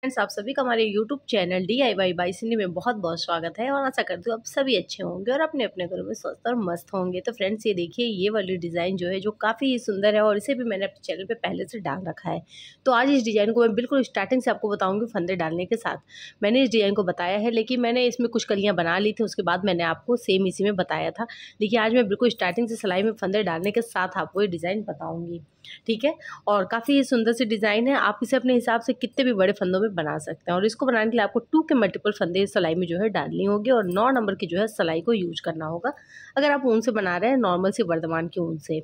friends आप सभी का हमारे YouTube channel D I Y by Sini में बहुत बहुत स्वागत है और आशा करती हूँ आप सभी अच्छे होंगे और अपने अपने घरों में स्वस्थ और मस्त होंगे तो फ्रेंड्स ये देखिए ये वाली डिज़ाइन जो है जो काफ़ी ही सुंदर है और इसे भी मैंने अपने चैनल पे पहले से डाल रखा है तो आज इस डिज़ाइन को मैं बिल्कुल स्टार्टिंग से आपको बताऊँगी फंदे डालने के साथ मैंने इस डिज़ाइन को बताया है लेकिन मैंने इसमें कुछ कलियाँ बना ली थी उसके बाद मैंने आपको सेम इसी में बताया था लेकिन आज मैं बिल्कुल स्टार्टिंग से सिलाई में फंदे डालने के साथ आपको ये डिज़ाइन बताऊँगी ठीक है और काफ़ी सुंदर सी डिज़ाइन है आप इसे अपने हिसाब से कितने भी बड़े फंदों में बना सकते हैं और इसको बनाने के लिए आपको टू के मल्टीपल फंदे सिलाई में जो है डालनी होगी और नौ नंबर की जो है सलाई को यूज करना होगा अगर आप ऊन से बना रहे हैं नॉर्मल सी वर्धमान की ऊन से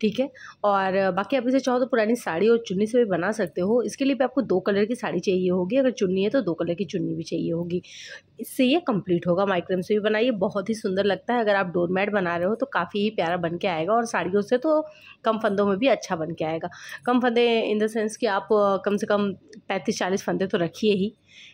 ठीक है और बाकी आप इसे चाहो तो पुरानी साड़ी और चुन्नी से भी बना सकते हो इसके लिए भी आपको दो कलर की साड़ी चाहिए होगी अगर चुन्नी है तो दो कलर की चुन्नी भी चाहिए होगी इससे ये कंप्लीट होगा माइक्रम से भी बनाइए बहुत ही सुंदर लगता है अगर आप डोरमेट बना रहे हो तो काफ़ी ही प्यारा बन के आएगा और साड़ियों से तो कम फंदों में भी अच्छा बन के आएगा कम फंदे इन द सेंस कि आप कम से कम पैंतीस चालीस फंदे तो रखिए ही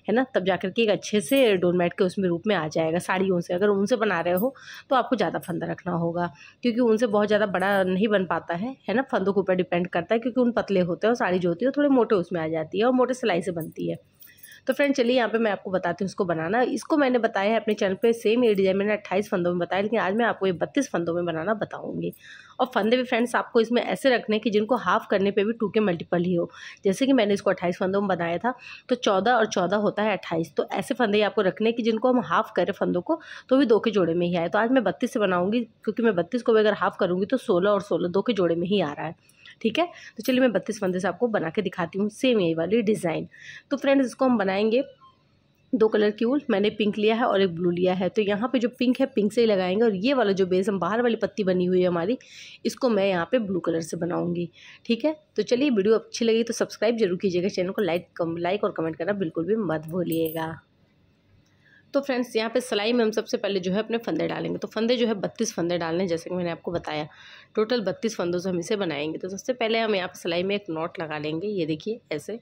है ना तब जाकर के एक अच्छे से डोरमेट के उसमें रूप में आ जाएगा साड़ी ऊन से अगर ऊन से बना रहे हो तो आपको ज़्यादा फंदा रखना होगा क्योंकि ऊन से बहुत ज़्यादा बड़ा नहीं बन पाता है है ना फंदों के ऊपर डिपेंड करता है क्योंकि उन पतले होते हैं और साड़ी जो होती है थोड़े मोटे उसमें आ जाती है और मोटे सिलाई से बनती है तो फ्रेंड चलिए यहाँ पे मैं आपको बताती हूँ इसको बनाना इसको मैंने बताया है अपने चैनल पे सेम ये डिज़ाइन मैंने अट्ठाईस फंदों में बताया लेकिन आज मैं आपको ये बत्तीस फंदों में बनाना बताऊँगी और फंदे भी फ्रेंड्स आपको इसमें ऐसे रखने कि जिनको हाफ करने पर भी टू के मल्टीपल ही हो जैसे कि मैंने इसको अट्ठाईस फंदों में बनाया था तो चौदह और चौदह होता है अट्ठाईस तो ऐसे फंदे आपको रखने कि जिनको हम हाफ करें फंदों को तो भी दो के जोड़े में ही आए तो आज मैं बत्तीस से बनाऊँगी क्योंकि मैं बत्तीस को भी अगर हाफ करूँगी तो सोलह और सोलह दो के जोड़े में ही आ रहा है ठीक है तो चलिए मैं बत्तीस फंदे से आपको बना के दिखाती हूँ सेम यही वाली डिज़ाइन तो फ्रेंड्स इसको हम बनाएंगे दो कलर की उल मैंने पिंक लिया है और एक ब्लू लिया है तो यहाँ पे जो पिंक है पिंक से ही लगाएंगे और ये वाला जो बेस हम बाहर वाली पत्ती बनी हुई है हमारी इसको मैं यहाँ पे ब्लू कलर से बनाऊंगी ठीक है तो चलिए वीडियो अच्छी लगी तो सब्सक्राइब जरूर कीजिएगा चैनल को लाइक कम लाइक और कमेंट करना बिल्कुल भी मत भूलिएगा तो फ्रेंड्स यहाँ पे सिलाई में हम सबसे पहले जो है अपने फंदे डालेंगे तो फंदे जो है बत्तीस फंदे डालने जैसे कि मैंने आपको बताया टोटल बत्तीस फंदों से हम इसे बनाएंगे तो सबसे पहले हम यहाँ पर सिलाई में एक नॉट लगा लेंगे ये देखिए ऐसे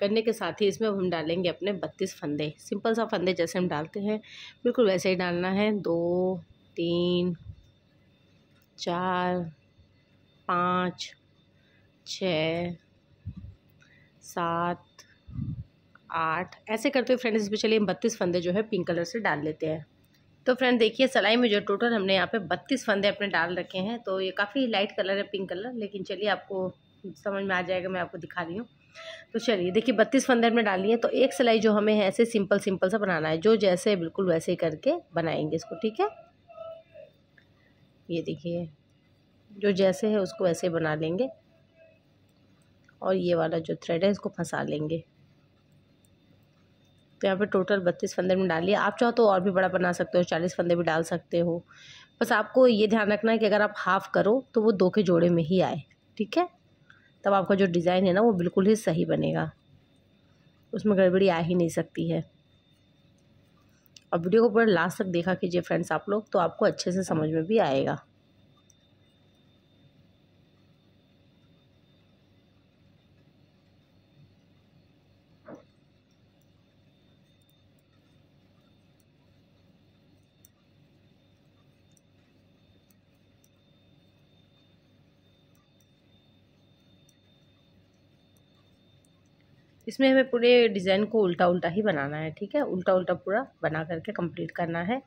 करने के साथ ही इसमें हम डालेंगे अपने बत्तीस फंदे सिंपल सा फंदे जैसे हम डालते हैं बिल्कुल वैसे ही डालना है दो तीन चार पाँच छ सात आठ ऐसे करते हुए फ्रेंड इसमें चलिए हम बत्तीस फंदे जो है पिंक कलर से डाल लेते हैं तो फ्रेंड देखिए सलाई में जो टोटल हमने यहाँ पे बत्तीस फंदे अपने डाल रखे हैं तो ये काफ़ी लाइट कलर है पिंक कलर लेकिन चलिए आपको समझ में आ जाएगा मैं आपको दिखा रही हूँ तो चलिए देखिए बत्तीस फंदे हमने डाली है तो एक सिलाई जो हमें ऐसे सिंपल सिंपल सा बनाना है जो जैसे है बिल्कुल वैसे ही करके बनाएंगे इसको ठीक है ये देखिए जो जैसे है उसको वैसे बना लेंगे और ये वाला जो थ्रेड है इसको फंसा लेंगे तो यहाँ पे टोटल बत्तीस फंदे में डाल लिया आप चाहो तो और भी बड़ा बना सकते हो चालीस फंदे भी डाल सकते हो बस आपको ये ध्यान रखना है कि अगर आप हाफ़ करो तो वो दो के जोड़े में ही आए ठीक है तब आपका जो डिज़ाइन है ना वो बिल्कुल ही सही बनेगा उसमें गड़बड़ी आ ही नहीं सकती है और वीडियो को पूरा लास्ट तक देखा कीजिए फ्रेंड्स आप लोग तो आपको अच्छे से समझ में भी आएगा इसमें हमें पूरे डिज़ाइन को उल्टा उल्टा ही बनाना है ठीक है उल्टा उल्टा पूरा बना करके कंप्लीट करना है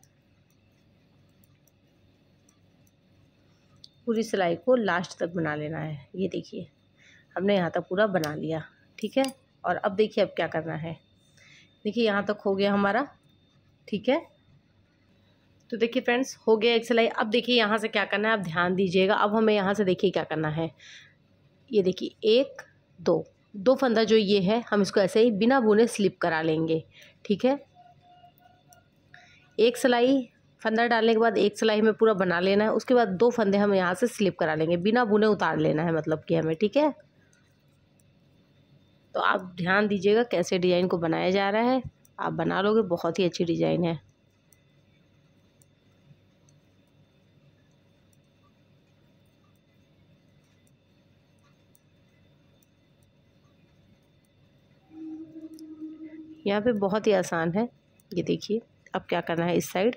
पूरी सिलाई को लास्ट तक बना लेना है ये देखिए हमने यहाँ तक पूरा बना लिया ठीक है और अब देखिए अब क्या करना है देखिए यहाँ तक हो गया हमारा ठीक है तो देखिए फ्रेंड्स हो गया एक सिलाई अब देखिए यहाँ से क्या करना है आप ध्यान दीजिएगा अब हमें यहाँ से देखिए क्या करना है ये देखिए एक दो दो फंदा जो ये है हम इसको ऐसे ही बिना बुने स्लिप करा लेंगे ठीक है एक सिलाई फंदा डालने के बाद एक सिलाई हमें पूरा बना लेना है उसके बाद दो फंदे हम यहाँ से स्लिप करा लेंगे बिना बुने उतार लेना है मतलब कि हमें ठीक है तो आप ध्यान दीजिएगा कैसे डिज़ाइन को बनाया जा रहा है आप बना लोगे बहुत ही अच्छी डिज़ाइन है यहाँ पे बहुत ही आसान है ये देखिए अब क्या करना है इस साइड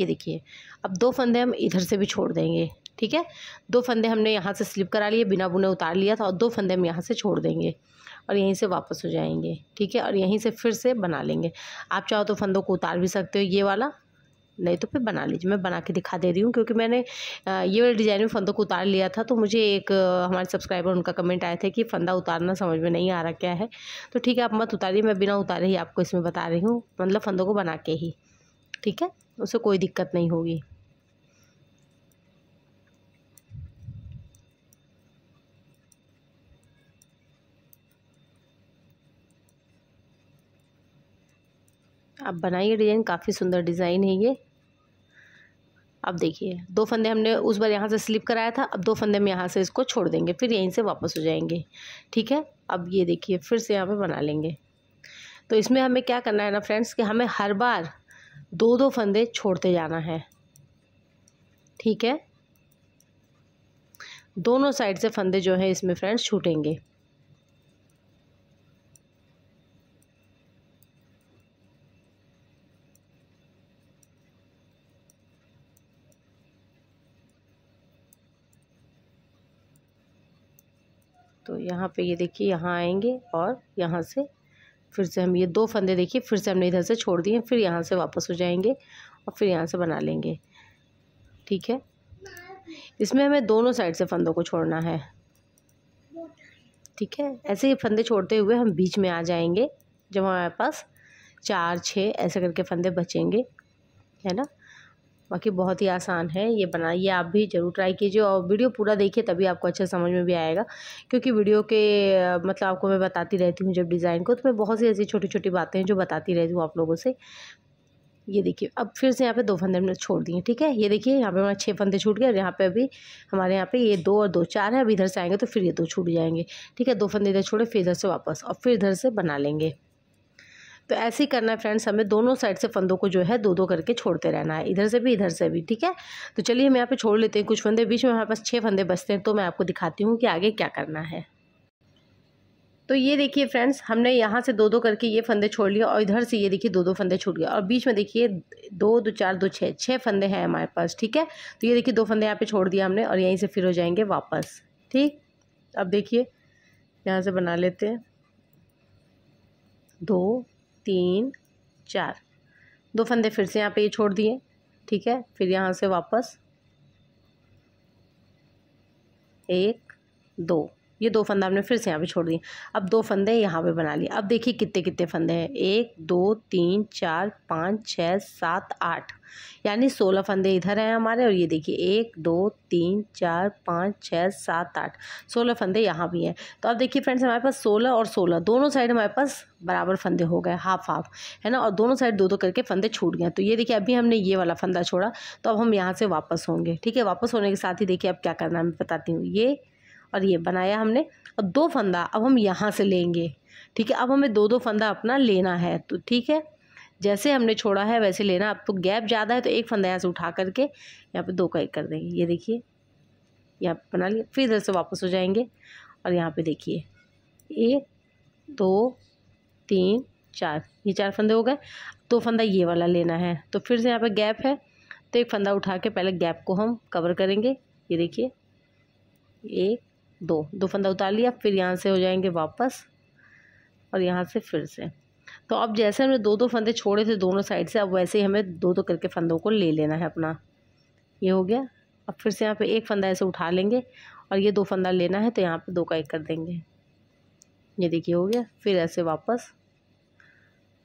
ये देखिए अब दो फंदे हम इधर से भी छोड़ देंगे ठीक है दो फंदे हमने यहाँ से स्लिप करा लिए बिना बुने उतार लिया था और दो फंदे हम यहाँ से छोड़ देंगे और यहीं से वापस हो जाएंगे ठीक है और यहीं से फिर से बना लेंगे आप चाहो तो फंदों को उतार भी सकते हो ये वाला नहीं तो फिर बना लीजिए मैं बना के दिखा दे रही हूँ क्योंकि मैंने ये वाले डिज़ाइन में फंदों को उतार लिया था तो मुझे एक हमारे सब्सक्राइबर उनका कमेंट आया था कि फंदा उतारना समझ में नहीं आ रहा क्या है तो ठीक है आप मत उतारिए मैं बिना उतारे ही आपको इसमें बता रही हूँ मतलब फंदों को बना के ही ठीक है उसे कोई दिक्कत नहीं होगी आप बनाइए डिज़ाइन काफ़ी सुंदर डिज़ाइन है ये अब देखिए दो फंदे हमने उस बार यहाँ से स्लिप कराया था अब दो फंदे हम यहाँ से इसको छोड़ देंगे फिर यहीं से वापस हो जाएंगे ठीक है अब ये देखिए फिर से यहाँ पे बना लेंगे तो इसमें हमें क्या करना है ना फ्रेंड्स कि हमें हर बार दो दो फंदे छोड़ते जाना है ठीक है दोनों साइड से फंदे जो है इसमें फ्रेंड्स छूटेंगे यहाँ पे ये देखिए यहाँ आएंगे और यहाँ से फिर से हम ये दो फंदे देखिए फिर से हमने इधर से छोड़ दिए फिर यहाँ से वापस हो जाएंगे और फिर यहाँ से बना लेंगे ठीक है इसमें हमें दोनों साइड से फंदों को छोड़ना है ठीक है ऐसे ही फंदे छोड़ते हुए हम बीच में आ जाएंगे जब हमारे पास चार छः ऐसे करके फंदे बचेंगे है ना बाकी बहुत ही आसान है ये बनाइए आप भी ज़रूर ट्राई कीजिए और वीडियो पूरा देखिए तभी आपको अच्छा समझ में भी आएगा क्योंकि वीडियो के मतलब आपको मैं बताती रहती हूँ जब डिज़ाइन को तो मैं बहुत सी ऐसी छोटी छोटी बातें हैं जो बताती रहती हूँ आप लोगों से ये देखिए अब फिर से यहाँ पे दो फंदे हमने छोड़ दिए ठीक है ये देखिए यहाँ पे हमारे छः फंदे छूट गए और यहाँ पे अभी हमारे यहाँ पे ये दो और दो चार है अभी इधर से आएंगे तो फिर ये दो छूट जाएंगे ठीक है दो फंदे इधर छोड़े फिर इधर से वापस और फिर इधर से बना लेंगे तो ऐसे ही करना है फ्रेंड्स हमें दोनों साइड से फंदों को जो है दो दो करके छोड़ते रहना है इधर से भी इधर से भी ठीक है तो चलिए हम यहाँ पे छोड़ लेते हैं कुछ फंदे बीच में हमारे पास छः फंदे बचते हैं तो मैं आपको दिखाती हूँ कि आगे क्या करना है तो ये देखिए फ्रेंड्स हमने यहाँ से दो दो करके ये फंदे छोड़ लिए और इधर से ये देखिए दो दो फंदे छूट गए और बीच में देखिए दो दो चार दो छः छः फंदे हैं हमारे पास ठीक है तो ये देखिए दो फंदे यहाँ पे छोड़ दिया हमने और यहीं से फिर हो जाएंगे वापस ठीक अब देखिए यहाँ से बना लेते हैं दो तीन चार दो फंदे फिर से यहाँ पे ये छोड़ दिए ठीक है फिर यहाँ से वापस एक दो ये दो फंदे हमने फिर से यहाँ पे छोड़ दिए अब दो फंदे यहाँ पे बना लिए अब देखिए कितने कितने फंदे हैं एक दो तीन चार पाँच छः सात आठ यानी सोलह फंदे इधर हैं हमारे और ये देखिए एक दो तीन चार पाँच छः सात आठ सोलह फंदे यहाँ भी हैं तो अब देखिए फ्रेंड्स हमारे पास सोलह और सोलह दोनों साइड हमारे पास बराबर फंदे हो गए हाफ हाफ है ना और दोनों साइड दो दो करके फंदे छूट गए तो ये देखिए अभी हमने ये वाला फंदा छोड़ा तो अब हम यहाँ से वापस होंगे ठीक है वापस होने के साथ ही देखिए अब क्या करना है मैं बताती हूँ ये और ये बनाया हमने और दो फंदा अब हम यहाँ से लेंगे ठीक है अब हमें दो दो फंदा अपना लेना है तो ठीक है जैसे हमने छोड़ा है वैसे लेना अब तो गैप ज़्यादा है तो एक फंदा यहाँ से उठा करके यहाँ पे दो का एक कर देंगे ये देखिए यहाँ पर बना लिया फिर इधर से वापस हो जाएंगे और यहाँ पे देखिए एक दो तीन चार ये चार फंदे हो गए दो फंदा ये वाला लेना है तो फिर से यहाँ पर गैप है तो एक फंदा उठा के पहले गैप को हम कवर करेंगे ये देखिए एक दो दो फंदा उतार लिया फिर यहाँ से हो जाएंगे वापस और यहाँ से फिर से तो अब जैसे हमने दो दो फंदे छोड़े थे दोनों साइड से अब वैसे ही हमें दो दो करके फंदों को ले लेना है अपना ये हो गया अब फिर से यहाँ पे एक फंदा ऐसे उठा लेंगे और ये दो फंदा लेना है तो यहाँ पे दो का एक कर देंगे ये देखिए हो गया फिर ऐसे वापस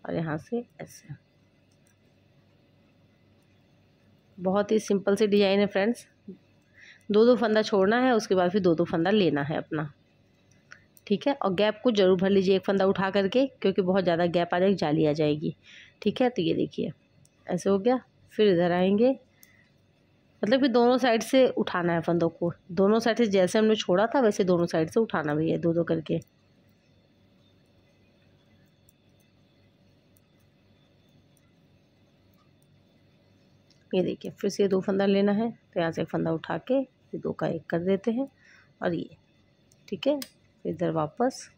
और यहाँ से ऐसे बहुत ही सिंपल सी डिज़ाइन है फ्रेंड्स दो दो फंदा छोड़ना है उसके बाद फिर दो दो फंदा लेना है अपना ठीक है और गैप को ज़रूर भर लीजिए एक फंदा उठा करके क्योंकि बहुत ज़्यादा गैप आ जाएगी जाली आ जाएगी ठीक है तो ये देखिए ऐसे हो गया फिर इधर आएंगे मतलब कि दोनों साइड से उठाना है फंदों को दोनों साइड से जैसे हमने छोड़ा था वैसे दोनों साइड से उठाना भी है दो दो करके ये देखिए फिर से दो फंदा लेना है तो यहाँ से एक फंदा उठा के ये दो का एक कर देते हैं और ये ठीक है इधर वापस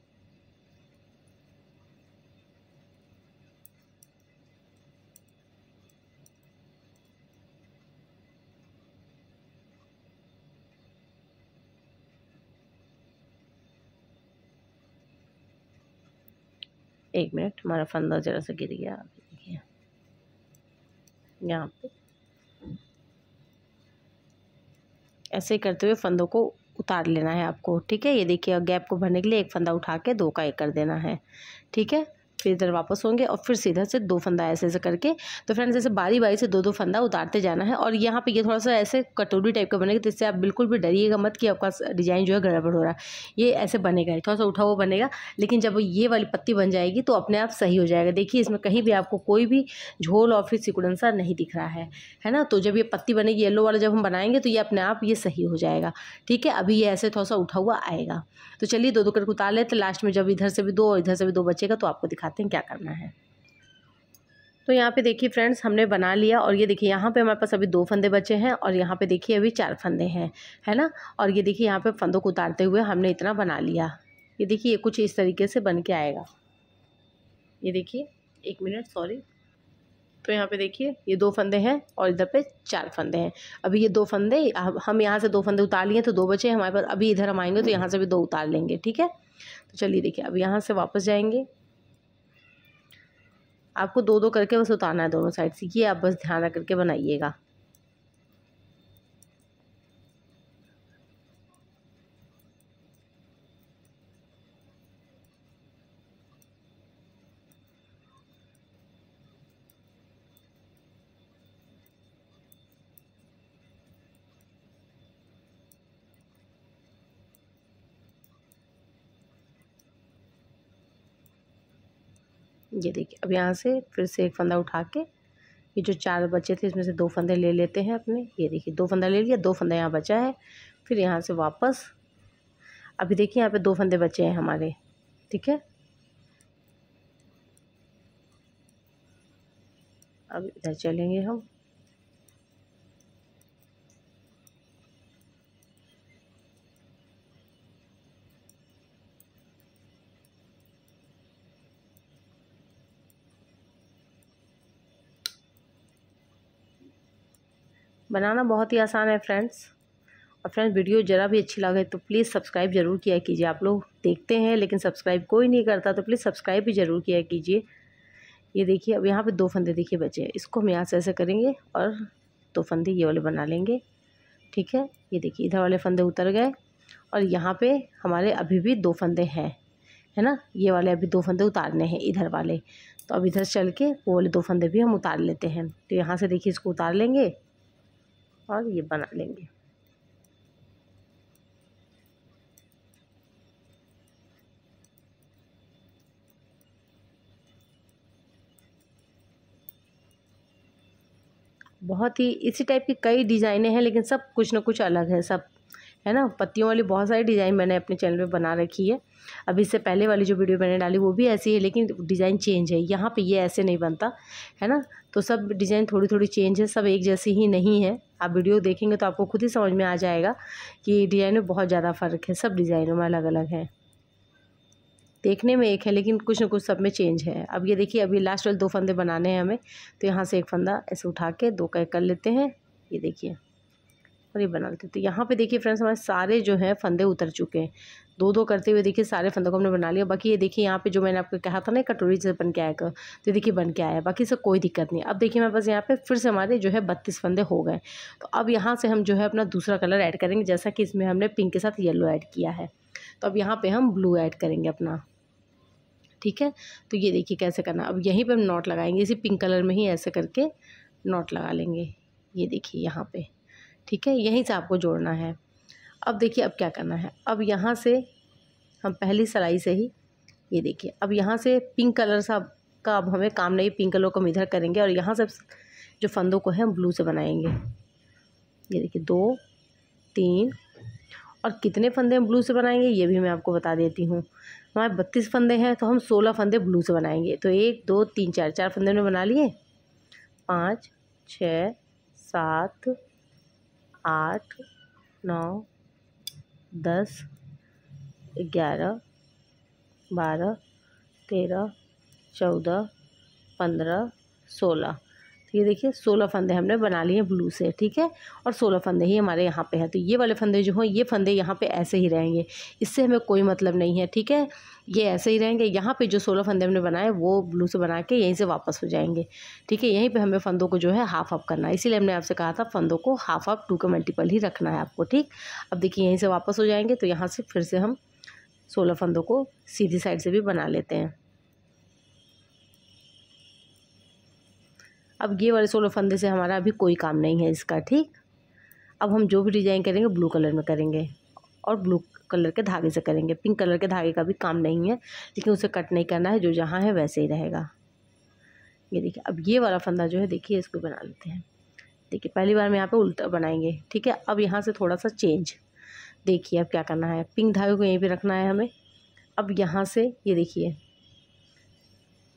एक मिनट हमारा फंदा ज़रा सा गिर गया यहाँ पे ऐसे करते हुए फंदों को उतार लेना है आपको ठीक है ये देखिए गैप को भरने के लिए एक फंदा उठा के दो का एक कर देना है ठीक है फिर इधर वापस होंगे और फिर सीधा से दो फंदा ऐसे ऐसे करके तो फ्रेंड्स ऐसे बारी बारी से दो दो फंदा उतारते जाना है और यहाँ पे ये थोड़ा सा ऐसे कटोरी टाइप का बनेगा जिससे आप बिल्कुल भी डरिएगा मत कि आपका डिज़ाइन जो है गड़बड़ हो रहा है ये ऐसे बनेगा थोड़ा सा उठा हुआ बनेगा लेकिन जब ये वाली पत्ती बन जाएगी तो अपने आप सही हो जाएगा देखिए इसमें कहीं भी आपको कोई भी झोल और फिर सिकुड़नसा नहीं दिख रहा है है ना तो जब ये पत्ती बनेगी येलो वाला जब हम बनाएंगे तो ये अपने आप ये सही हो जाएगा ठीक है अभी ये ऐसे थोड़ा सा उठा हुआ आएगा तो चलिए दो दो करके उतार लेते लास्ट में जब इधर से भी दो और इधर से भी दो बचेगा तो आपको दिखा दिखाते हैं क्या करना है तो यहाँ पे देखिए फ्रेंड्स हमने बना लिया और ये देखिए यहाँ पे हमारे पास अभी दो फंदे बचे हैं और यहाँ पे देखिए अभी चार फंदे हैं है ना और ये देखिए यहाँ पे फंदों को उतारते हुए हमने इतना बना लिया ये देखिए ये कुछ इस तरीके से बन के आएगा ये देखिए एक मिनट सॉरी तो यहाँ पे देखिए ये दो फंदे हैं और इधर पे चार फंदे हैं अभी ये दो फंदे हम यहाँ से दो फंदे उतार लिए तो दो बचे हमारे पास अभी इधर हम आएंगे तो यहाँ से भी दो उतार लेंगे ठीक है तो चलिए देखिए अब यहाँ से वापस जाएंगे आपको दो दो करके बस उतारना है दोनों साइड से ये आप बस ध्यान रख करके बनाइएगा ये देखिए अब यहाँ से फिर से एक फंदा उठा के ये जो चार बचे थे इसमें से दो फंदे ले लेते हैं अपने ये देखिए दो फंदा ले लिया दो फंदा यहाँ बचा है फिर यहाँ से वापस अभी देखिए यहाँ पे दो फंदे बचे हैं हमारे ठीक है अब इधर चलेंगे हम बनाना बहुत ही आसान है फ्रेंड्स और फ्रेंड्स वीडियो ज़रा भी अच्छी लगे तो प्लीज़ सब्सक्राइब ज़रूर किया कीजिए आप लोग देखते हैं लेकिन सब्सक्राइब कोई नहीं करता तो प्लीज़ सब्सक्राइब भी ज़रूर किया कीजिए ये देखिए अब यहाँ पे दो फंदे देखिए बचे हैं इसको हम यहाँ से ऐसे करेंगे और दो फंदे ये वाले बना लेंगे ठीक है ये देखिए इधर वाले फंदे उतर गए और यहाँ पर हमारे अभी भी दो फंदे हैं है ना ये वाले अभी दो फंदे उतारने हैं इधर वाले तो अब इधर चल के वो वाले दो फंदे भी हम उतार लेते हैं तो यहाँ से देखिए इसको उतार लेंगे और ये बना लेंगे बहुत ही इसी टाइप की कई डिज़ाइनें हैं लेकिन सब कुछ ना कुछ अलग है सब है ना पत्तियों वाली बहुत सारी डिज़ाइन मैंने अपने चैनल पे बना रखी है अभी इससे पहले वाली जो वीडियो मैंने डाली वो भी ऐसी है लेकिन डिज़ाइन चेंज है यहाँ पे ये ऐसे नहीं बनता है ना तो सब डिज़ाइन थोड़ी थोड़ी चेंज है सब एक जैसी ही नहीं है आप वीडियो देखेंगे तो आपको खुद ही समझ में आ जाएगा कि डिज़ाइन में बहुत ज़्यादा फ़र्क है सब डिज़ाइनों में अलग अलग है देखने में एक है लेकिन कुछ ना कुछ सब में चेंज है अब ये देखिए अभी लास्ट वाले दो फंदे बनाने हैं हमें तो यहाँ से एक फंदा ऐसे उठा के दो कैक कर लेते हैं ये देखिए और ये बना लेते तो यहाँ पे देखिए फ्रेंड्स हमारे सारे जो हैं फंदे उतर चुके हैं दो दो करते हुए देखिए सारे फंदों को हमने बना लिया बाकी ये देखिए यहाँ पे जो मैंने आपको कहा था ना कटोरी से बन के आया कर तो देखिए बन के आया बाकी से कोई दिक्कत नहीं अब देखिए हमारे पास यहाँ पे फिर से हमारे जो है बत्तीस फंदे हो गए तो अब यहाँ से हम जो है अपना दूसरा कलर ऐड करेंगे जैसा कि इसमें हमने पिंक के साथ येलो ऐड किया है तो अब यहाँ पर हम ब्लू ऐड करेंगे अपना ठीक है तो ये देखिए कैसे करना अब यहीं पर हम नॉट लगाएंगे इसी पिंक कलर में ही ऐसे करके नॉट लगा लेंगे ये देखिए यहाँ पर ठीक है यहीं से आपको जोड़ना है अब देखिए अब क्या करना है अब यहाँ से हम पहली सलाई से ही ये देखिए अब यहाँ से पिंक कलर सा का अब हमें काम नहीं पिंक कलर को हम इधर करेंगे और यहाँ से जो फंदों को है हम ब्लू से बनाएंगे ये देखिए दो तीन और कितने फंदे हम ब्लू से बनाएंगे ये भी मैं आपको बता देती हूँ हमारे बत्तीस फंदे हैं तो हम सोलह फंदे ब्लू से बनाएंगे तो एक दो तीन चार चार फंदे हमने बना लिए पाँच छः सात आठ नौ दस ग्यारह बारह तेरह चौदह पंद्रह सोलह तो ये देखिए सोलह फंदे हमने बना लिए ब्लू से ठीक है और सोलह फंदे ही हमारे यहाँ पे हैं तो ये वाले फंदे जो हों ये फंदे यहाँ पे ऐसे ही रहेंगे इससे हमें कोई मतलब नहीं है ठीक है ये ऐसे ही रहेंगे यहाँ पे जो सोलह फंदे हमने बनाए वो ब्लू से बना के यहीं से वापस हो जाएंगे ठीक है यहीं पर हमें फंदों को जो है हाफ अप करना है इसीलिए हमने आपसे कहा था फंदों को हाफ अप टू का मल्टीपल ही रखना है आपको ठीक अब देखिए यहीं से वापस हो जाएंगे तो यहाँ से फिर से हम सोलह फंदों को सीधी साइड से भी बना लेते हैं अब ये वाले सोलह फंदे से हमारा अभी कोई काम नहीं है इसका ठीक अब हम जो भी डिज़ाइन करेंगे ब्लू कलर में करेंगे और ब्लू कलर के धागे से करेंगे पिंक कलर के धागे का भी काम नहीं है लेकिन उसे कट नहीं करना है जो जहाँ है वैसे ही रहेगा ये देखिए अब ये वाला फंदा जो है देखिए इसको बना लेते हैं देखिए पहली बार में यहाँ पे उल्टा बनाएंगे ठीक है अब यहाँ से थोड़ा सा चेंज देखिए अब क्या करना है पिंक धागे को यहीं पर रखना है हमें अब यहाँ से ये देखिए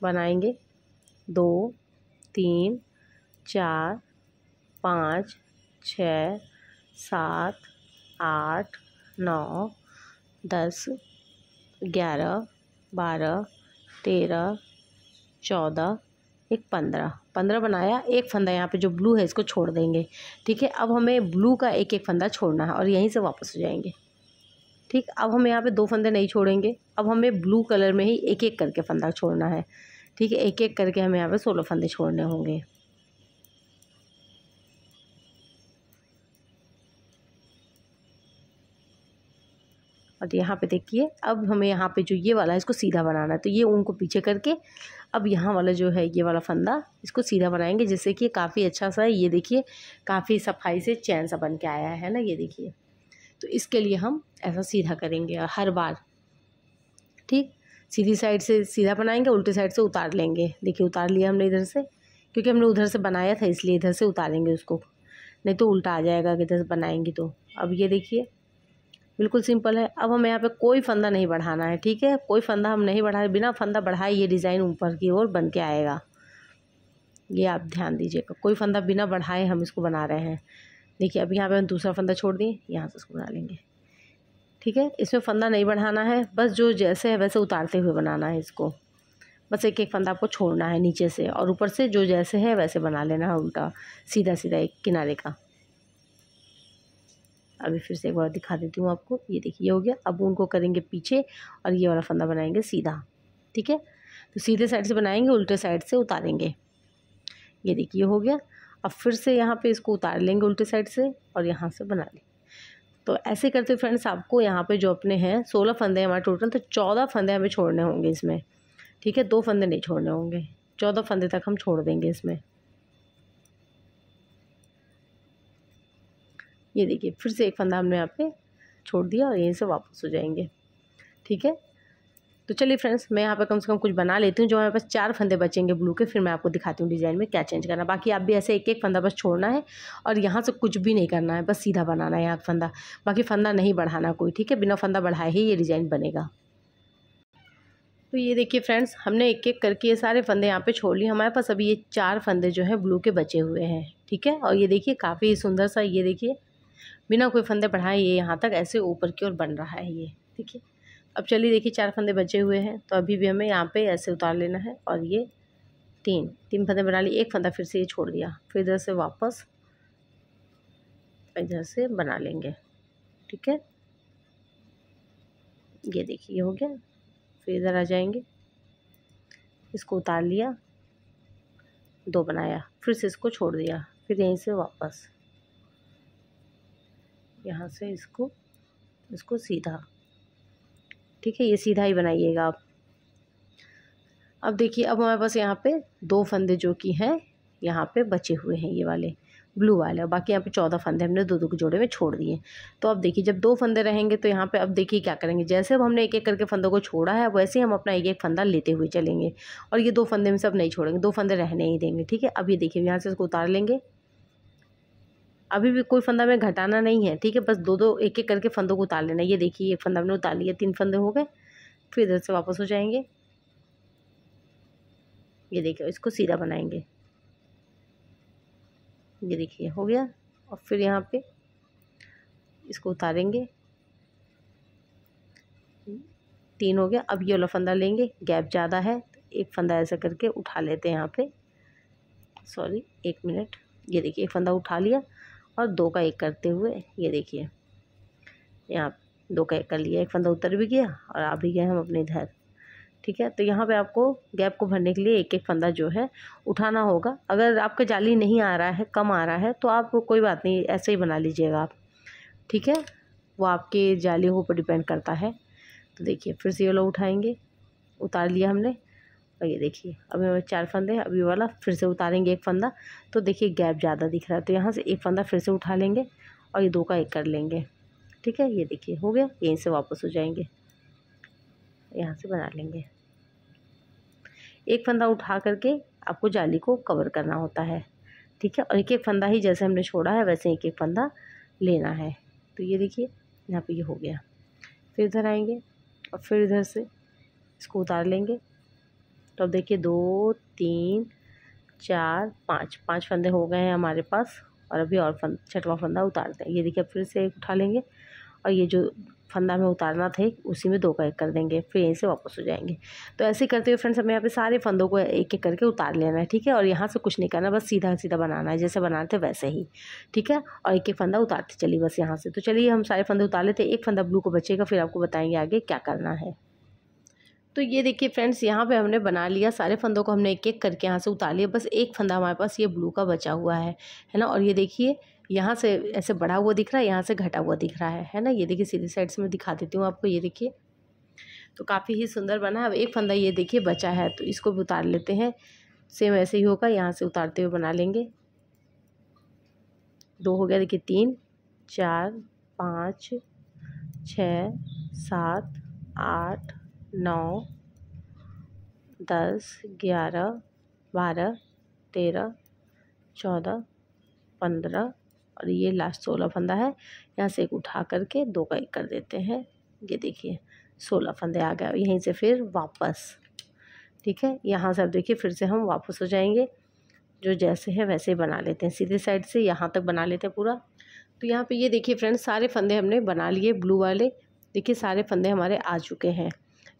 बनाएंगे दो तीन चार पाँच छः सात आठ नौ दस ग्यारह बारह तेरह चौदह एक पंद्रह पंद्रह बनाया एक फंदा यहाँ पे जो ब्लू है इसको छोड़ देंगे ठीक है अब हमें ब्लू का एक एक फंदा छोड़ना है और यहीं से वापस हो जाएंगे ठीक अब हम यहाँ पे दो फंदे नहीं छोड़ेंगे अब हमें ब्लू कलर में ही एक एक करके फंदा छोड़ना है ठीक है एक एक करके हमें यहाँ पे सोलह फंदे छोड़ने होंगे और यहाँ पे देखिए अब हमें यहाँ पे जो ये वाला है इसको सीधा बनाना है तो ये ऊन को पीछे करके अब यहाँ वाला जो है ये वाला फंदा इसको सीधा बनाएंगे जिससे कि काफ़ी अच्छा सा है ये देखिए काफ़ी सफाई से चैन सा बन के आया है ना ये देखिए तो इसके लिए हम ऐसा सीधा करेंगे हर बार ठीक सीधी साइड से सीधा बनाएंगे उल्टी साइड से उतार लेंगे देखिए उतार लिया हमने इधर से क्योंकि हमने उधर से बनाया था इसलिए इधर से उतारेंगे उसको नहीं तो उल्टा आ जाएगा कि इधर से बनाएंगी तो अब ये देखिए बिल्कुल सिंपल है अब हमें यहाँ पे कोई फंदा नहीं बढ़ाना है ठीक है कोई फंदा हम नहीं बढ़ा बिना फंदा बढ़ाए ये डिज़ाइन ऊपर की ओर बन के आएगा ये आप ध्यान दीजिएगा कोई फंदा बिना बढ़ाए हम इसको बना रहे हैं देखिए अब यहाँ पे हम दूसरा फंदा छोड़ दिए यहाँ से उसको बना लेंगे ठीक है इसमें फंदा नहीं बढ़ाना है बस जो जैसे है वैसे उतारते हुए बनाना है इसको बस एक एक फंदा आपको छोड़ना है नीचे से और ऊपर से जो जैसे है वैसे बना लेना है उल्टा सीधा सीधा एक किनारे का अभी फिर से एक बार दिखा देती हूँ आपको ये देखिए हो गया अब उनको करेंगे पीछे और ये वाला फंदा बनाएंगे सीधा ठीक है तो सीधे साइड से बनाएंगे उल्टे साइड से उतारेंगे ये देखिए हो गया अब फिर से यहाँ पे इसको उतार लेंगे उल्टे साइड से और यहाँ से बना लेंगे तो ऐसे करते फ्रेंड्स आपको यहाँ पे जो अपने हैं सोलह फंदे हमारे टोटल तो चौदह फंदे हमें छोड़ने होंगे इसमें ठीक है दो फंदे नहीं छोड़ने होंगे चौदह फंदे तक हम छोड़ देंगे इसमें ये देखिए फिर से एक फंदा हमने यहाँ पे छोड़ दिया और यहीं से वापस हो जाएंगे ठीक है तो चलिए फ्रेंड्स मैं यहाँ पर कम से कम कुछ बना लेती हूँ जो हमारे पास चार फंदे बचेंगे ब्लू के फिर मैं आपको दिखाती हूँ डिज़ाइन में क्या चेंज करना बाकी आप भी ऐसे एक एक फंदा बस छोड़ना है और यहाँ से कुछ भी नहीं करना है बस सीधा बनाना है यहाँ फंदा बाकी फंदा नहीं बढ़ाना कोई ठीक है बिना फंदा बढ़ाए ही ये डिज़ाइन बनेगा तो ये देखिए फ्रेंड्स हमने एक एक करके ये सारे फंदे यहाँ पे छोड़ लिए हमारे पास अभी ये चार फंदे जो हैं ब्लू के बचे हुए हैं ठीक है और ये देखिए काफ़ी सुंदर सा ये देखिए बिना कोई फंदे बढ़ाए ये यहाँ तक ऐसे ऊपर की ओर बन रहा है ये ठीक है अब चलिए देखिए चार फंदे बचे हुए हैं तो अभी भी हमें यहाँ पे ऐसे उतार लेना है और ये तीन तीन फंदे बना लिए एक फंदा फिर से ये छोड़ दिया फिर इधर से वापस इधर से बना लेंगे ठीक है ये देखिए ये हो गया फिर इधर आ जाएंगे इसको उतार लिया दो बनाया फिर से इसको छोड़ दिया फिर यहीं से वापस यहाँ से इसको इसको सीधा ठीक है ये सीधा ही बनाइएगा आप अब देखिए अब हमारे पास यहाँ पे दो फंदे जो कि हैं यहाँ पे बचे हुए हैं ये वाले ब्लू वाले और बाकी यहाँ पे चौदह फंदे हमने दो दो के जोड़े में छोड़ दिए तो अब देखिए जब दो फंदे रहेंगे तो यहाँ पे अब देखिए क्या करेंगे जैसे अब हमने एक एक करके फंदों को छोड़ा है वैसे ही हम अपना एक एक फंदा लेते हुए चलेंगे और ये दो फंदे में से अब नहीं छोड़ेंगे दो फंदे रहने ही देंगे ठीक है अब ये देखिए यहाँ से इसको उतार लेंगे अभी भी कोई फंदा हमें घटाना नहीं है ठीक है बस दो दो एक एक करके फंदों को उतार लेना ये देखिए एक फंदा हमने उतार लिया तीन फंदे हो गए फिर इधर से वापस हो जाएंगे ये देखिए इसको सीधा बनाएंगे ये देखिए हो गया और फिर यहाँ पे इसको उतारेंगे तीन हो गया अब ये वाला फंदा लेंगे गैप ज़्यादा है तो एक फंदा ऐसा करके उठा लेते हैं यहाँ पे सॉरी एक मिनट ये देखिए एक फंदा उठा लिया और दो का एक करते हुए ये देखिए यहाँ दो का एक कर लिया एक फंदा उतर भी गया और आ भी गए हम अपने इधर ठीक है तो यहाँ पे आपको गैप को भरने के लिए एक एक फंदा जो है उठाना होगा अगर आपका जाली नहीं आ रहा है कम आ रहा है तो आप कोई बात नहीं ऐसे ही बना लीजिएगा आप ठीक है वो आपके जाली ऊपर डिपेंड करता है तो देखिए फिर से ये लोग उठाएंगे उतार लिया हमने और ये देखिए अभी हमारे चार फंदे हैं अभी वाला फिर से उतारेंगे एक फंदा तो देखिए गैप ज़्यादा दिख रहा है तो यहाँ से एक फंदा फिर से उठा लेंगे और ये दो का एक कर लेंगे ठीक है ये देखिए हो गया यहीं से वापस हो जाएंगे यहाँ से बना लेंगे एक फंदा उठा करके आपको जाली को कवर करना होता है ठीक है और एक एक फंदा ही जैसे हमने छोड़ा है वैसे एक एक फंदा लेना है तो ये देखिए यहाँ पे ये हो गया फिर इधर आएंगे और फिर इधर से इसको उतार लेंगे तो अब देखिए दो तीन चार पाँच पाँच फंदे हो गए हैं हमारे पास और अभी और फंद छठवा फंदा उतारते हैं ये देखिए फिर से एक उठा लेंगे और ये जो फंदा हमें उतारना था उसी में दो का एक कर देंगे फिर यहीं से वापस हो जाएंगे तो ऐसे करते हुए फ्रेंड्स हमें यहाँ पे सारे फंदों को एक एक करके उतार लेना है ठीक है और यहाँ से कुछ नहीं करना बस सीधा सीधा बनाना है जैसे बनाते वैसे ही ठीक है और एक एक फंदा उतारते चलिए बस यहाँ से तो चलिए हम सारे फंदे उतार लेते एक फंदा ब्लू को बचेगा फिर आपको बताएंगे आगे क्या करना है तो ये देखिए फ्रेंड्स यहाँ पे हमने बना लिया सारे फंदों को हमने एक एक करके यहाँ से उतार लिया बस एक फंदा हमारे पास ये ब्लू का बचा हुआ है है ना और ये देखिए यहाँ से ऐसे बढ़ा हुआ दिख रहा है यहाँ से घटा हुआ दिख रहा है है ना ये देखिए सीधी साइड से मैं दिखा देती हूँ आपको ये देखिए तो काफ़ी ही सुंदर बना है अब एक फंदा ये देखिए बचा है तो इसको भी उतार लेते हैं सेम ऐसे ही होगा यहाँ से उतारते हुए बना लेंगे दो हो गया देखिए तीन चार पाँच छ सात आठ नौ दस ग्यारह बारह तेरह चौदह पंद्रह और ये लास्ट सोलह फंदा है यहाँ से एक उठा करके दो का एक कर देते हैं ये देखिए सोलह फंदे आ गए यहीं से फिर वापस ठीक है यहाँ से अब देखिए फिर से हम वापस हो जाएंगे जो जैसे है वैसे ही बना लेते हैं सीधे साइड से यहाँ तक बना लेते हैं पूरा तो यहाँ पे ये देखिए फ्रेंड्स सारे फंदे हमने बना लिए ब्लू वाले देखिए सारे फंदे हमारे आ चुके हैं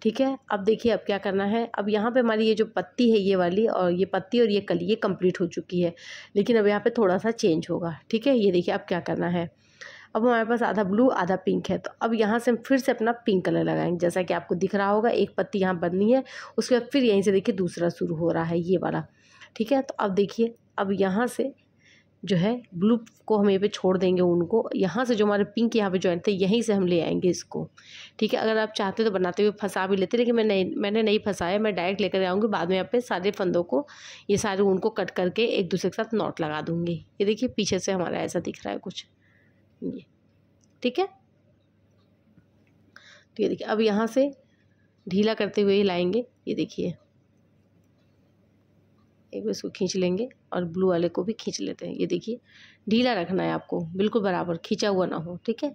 ठीक है अब देखिए अब क्या करना है अब यहाँ पे हमारी ये जो पत्ती है ये वाली और ये पत्ती और ये कली ये कंप्लीट हो चुकी है लेकिन अब यहाँ पे थोड़ा सा चेंज होगा ठीक है ये देखिए अब क्या करना है अब हमारे पास आधा ब्लू आधा पिंक है तो अब यहाँ से हम फिर से अपना पिंक कलर लगाएंगे जैसा कि आपको दिख रहा होगा एक पत्ती यहाँ बननी है उसके बाद फिर यहीं से देखिए दूसरा शुरू हो रहा है ये वाला ठीक है तो अब देखिए अब यहाँ से जो है ब्लू को हम यहाँ पे छोड़ देंगे उनको यहाँ से जो हमारे पिंक यहाँ पे ज्वाइन थे यहीं से हम ले आएंगे इसको ठीक है अगर आप चाहते तो बनाते हुए फंसा भी लेते लेकिन मैं नहीं मैंने नहीं फंसाया मैं डायरेक्ट लेकर आऊँगी बाद में यहाँ पे सारे फंदों को ये सारे ऊन को कट करके एक दूसरे के साथ नॉट लगा दूँगी ये देखिए पीछे से हमारा ऐसा दिख रहा है कुछ ये ठीक है तो ये देखिए अब यहाँ से ढीला करते हुए ही लाएँगे ये देखिए एक बार इसको खींच लेंगे और ब्लू वाले को भी खींच लेते हैं ये देखिए ढीला रखना है आपको बिल्कुल बराबर खींचा हुआ ना हो ठीक है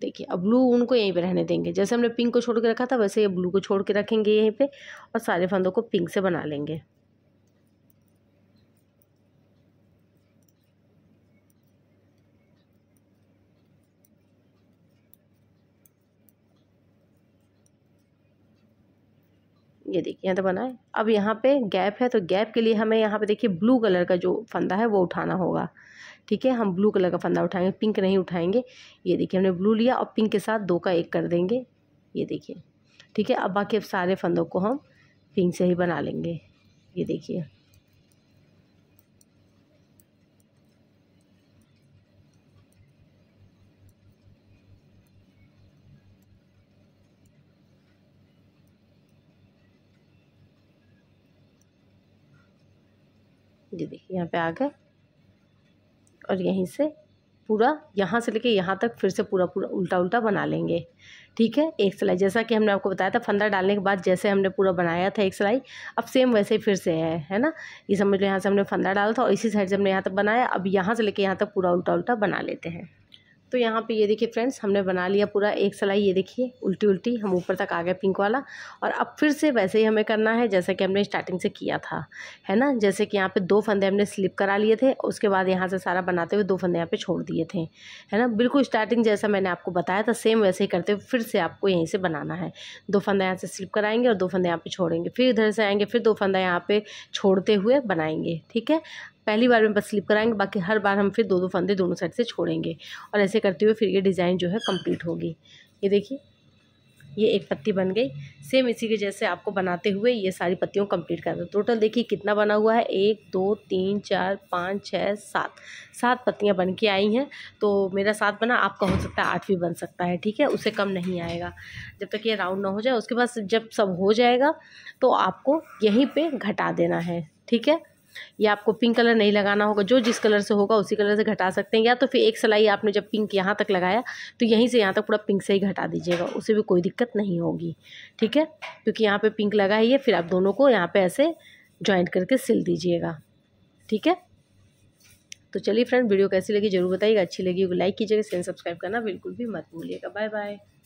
देखिए अब ब्लू उनको यहीं पे रहने देंगे जैसे हमने पिंक को छोड़ के रखा था वैसे ये ब्लू को छोड़ के रखेंगे यहीं पे और सारे फंदों को पिंक से बना लेंगे ये देखिए यहाँ तो बना है अब यहाँ पे गैप है तो गैप के लिए हमें यहाँ पे देखिए ब्लू कलर का जो फंदा है वो उठाना होगा ठीक है हम ब्लू कलर का फंदा उठाएंगे पिंक नहीं उठाएंगे ये देखिए हमने ब्लू लिया और पिंक के साथ दो का एक कर देंगे ये देखिए ठीक है अब बाकी अब सारे फंदों को हम पिंक से ही बना लेंगे ये देखिए यहाँ पे आ गए और यहीं से पूरा यहाँ से लेके यहाँ तक फिर से पूरा पूरा उल्टा उल्टा बना लेंगे ठीक है एक सिलाई जैसा कि हमने आपको बताया था फंदा डालने के बाद जैसे हमने पूरा बनाया था एक सिलाई अब सेम वैसे ही फिर से है है ना ये समझ लो यहाँ से हमने फंदा डाला था और इसी साइड से हमने यहाँ तक बनाया अब यहाँ से लेके यहाँ तक पूरा उल्टा उल्टा बना लेते हैं तो यहाँ पे ये देखिए फ्रेंड्स हमने बना लिया पूरा एक सलाई ये देखिए उल्टी उल्टी हम ऊपर तक आ गए पिंक वाला और अब फिर से वैसे ही हमें करना है जैसा कि हमने स्टार्टिंग से किया था है ना जैसे कि यहाँ पे दो फंदे हमने स्लिप करा लिए थे उसके बाद यहाँ से सारा बनाते हुए दो फंदे यहाँ पे छोड़ दिए थे है ना बिल्कुल स्टार्टिंग जैसा मैंने आपको बताया था सेम वैसे ही करते हुए फिर से आपको यहीं से बनाना है दो फंदा यहाँ से स्लिप कराएंगे और दो फंदे यहाँ पर छोड़ेंगे फिर इधर से आएंगे फिर दो फंदा यहाँ पर छोड़ते हुए बनाएंगे ठीक है पहली बार में बस स्लिप कराएंगे बाकी हर बार हम फिर दो दो फंदे दोनों साइड से छोड़ेंगे और ऐसे करते हुए फिर ये डिज़ाइन जो है कंप्लीट होगी ये देखिए ये एक पत्ती बन गई सेम इसी के जैसे आपको बनाते हुए ये सारी पत्तियों कंप्लीट कर दो टोटल देखिए कितना बना हुआ है एक दो तीन चार पाँच छः सात सात पत्तियाँ बन के आई हैं तो मेरा सात बना आपका हो सकता है आठ भी बन सकता है ठीक है उससे कम नहीं आएगा जब तक ये राउंड ना हो जाए उसके बाद जब सब हो जाएगा तो आपको यहीं पर घटा देना है ठीक है या आपको पिंक कलर नहीं लगाना होगा जो जिस कलर से होगा उसी कलर से घटा सकते हैं या तो फिर एक सिलाई आपने जब पिंक यहाँ तक लगाया तो यहीं से यहाँ तक पूरा पिंक से ही घटा दीजिएगा उसे भी कोई दिक्कत नहीं होगी ठीक है क्योंकि यहाँ पर पिंक लगा ही है फिर आप दोनों को यहाँ पर ऐसे ज्वाइंट करके सिल दीजिएगा ठीक है तो चलिए फ्रेंड वीडियो कैसी लगी जरूर बताइएगा अच्छी लगी लाइक तो कीजिएगा सब्सक्राइब करना बिल्कुल भी मत भूलिएगा बाय बाय